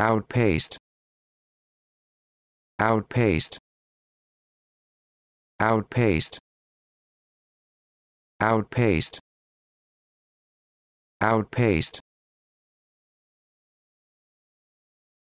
outpaced outpaced outpaced outpaced outpaced